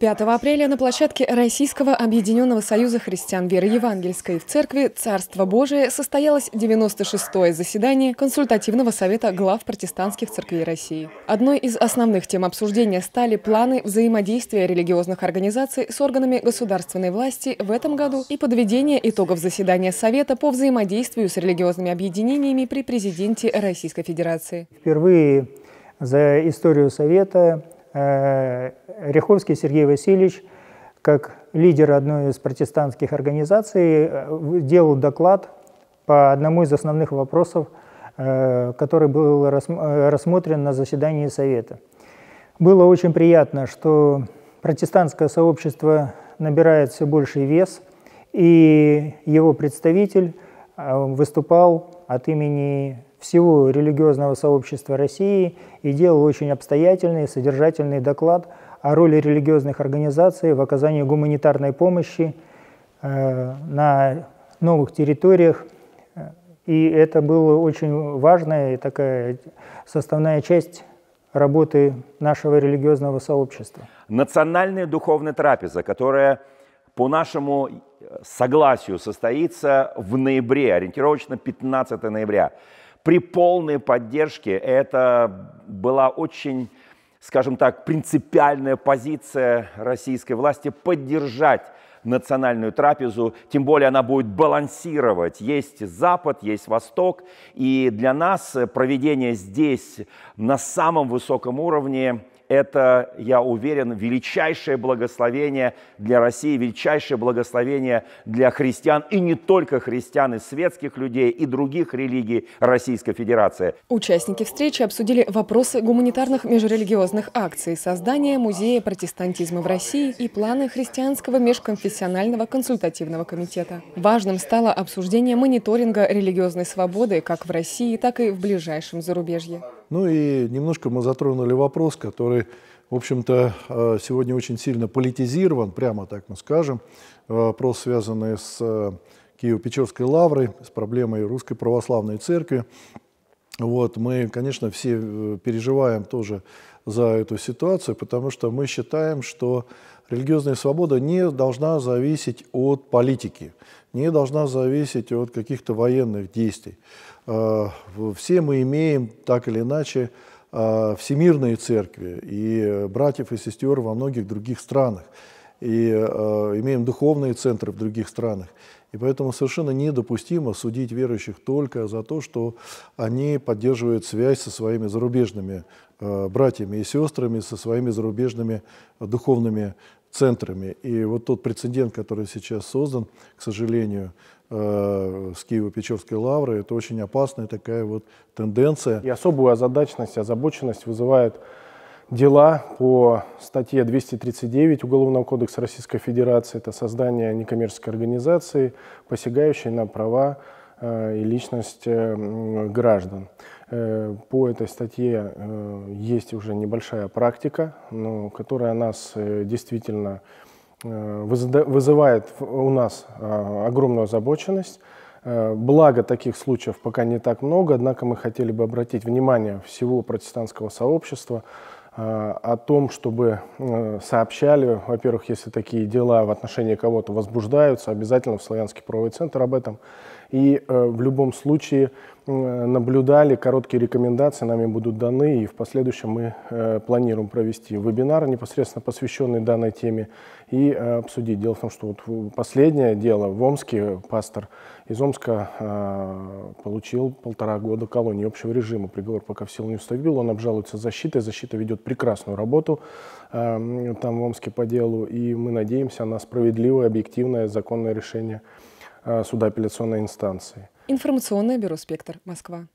5 апреля на площадке Российского Объединенного Союза Христиан Веры Евангельской в церкви «Царство Божие» состоялось 96-е заседание Консультативного совета глав протестантских церквей России. Одной из основных тем обсуждения стали планы взаимодействия религиозных организаций с органами государственной власти в этом году и подведение итогов заседания Совета по взаимодействию с религиозными объединениями при президенте Российской Федерации. Впервые за историю Совета Э, Ряховский Сергей Васильевич, как лидер одной из протестантских организаций, э, делал доклад по одному из основных вопросов, э, который был рассмотрен на заседании Совета. Было очень приятно, что протестантское сообщество набирает все больший вес, и его представитель – а выступал от имени всего религиозного сообщества России и делал очень обстоятельный, содержательный доклад о роли религиозных организаций в оказании гуманитарной помощи э, на новых территориях. И это была очень важная такая составная часть работы нашего религиозного сообщества. Национальная духовная трапеза, которая по нашему э, согласию состоится в ноябре, ориентировочно 15 ноября. При полной поддержке это была очень, скажем так, принципиальная позиция российской власти поддержать национальную трапезу, тем более она будет балансировать. Есть Запад, есть Восток, и для нас проведение здесь на самом высоком уровне это, я уверен, величайшее благословение для России, величайшее благословение для христиан, и не только христиан, и светских людей, и других религий Российской Федерации. Участники встречи обсудили вопросы гуманитарных межрелигиозных акций, создание Музея протестантизма в России и планы христианского межконфессионального консультативного комитета. Важным стало обсуждение мониторинга религиозной свободы как в России, так и в ближайшем зарубежье. Ну и немножко мы затронули вопрос, который, в общем-то, э, сегодня очень сильно политизирован, прямо так мы скажем. Э, вопрос, связанный с э, Киево-Печерской лаврой, с проблемой Русской Православной Церкви. Вот, мы, конечно, все э, переживаем тоже за эту ситуацию, потому что мы считаем, что религиозная свобода не должна зависеть от политики, не должна зависеть от каких-то военных действий. А, все мы имеем так или иначе а, всемирные церкви и э, братьев и сестер во многих других странах и э, имеем духовные центры в других странах. И поэтому совершенно недопустимо судить верующих только за то, что они поддерживают связь со своими зарубежными э, братьями и сестрами, со своими зарубежными э, духовными центрами. И вот тот прецедент, который сейчас создан, к сожалению, э, с Киево-Печерской лавры, это очень опасная такая вот тенденция. И особую озадаченность, озабоченность вызывает дела по статье 239 Уголовного кодекса Российской Федерации. Это создание некоммерческой организации, посягающей на права э, и личность э, граждан. Э, по этой статье есть уже небольшая практика, но которая нас действительно вызывает у нас огромную озабоченность. Благо, таких случаев пока не так много, однако мы хотели бы обратить внимание всего протестантского сообщества Э, о том, чтобы э, сообщали, во-первых, если такие дела в отношении кого-то возбуждаются, обязательно в Славянский правовой центр об этом. И э, в любом случае Э, наблюдали, короткие рекомендации нами будут даны, и в последующем мы э, планируем провести вебинар, непосредственно посвященный данной теме, и э, обсудить. Дело в том, что вот последнее дело в Омске, э, пастор из Омска э, получил полтора года колонии общего режима, приговор пока в силу не вступил, он обжалуется защитой, защита ведет прекрасную работу э, там в Омске по делу, и мы надеемся на справедливое, объективное, законное решение суда апелляционной инстанции. Информационное бюро «Спектр», Москва.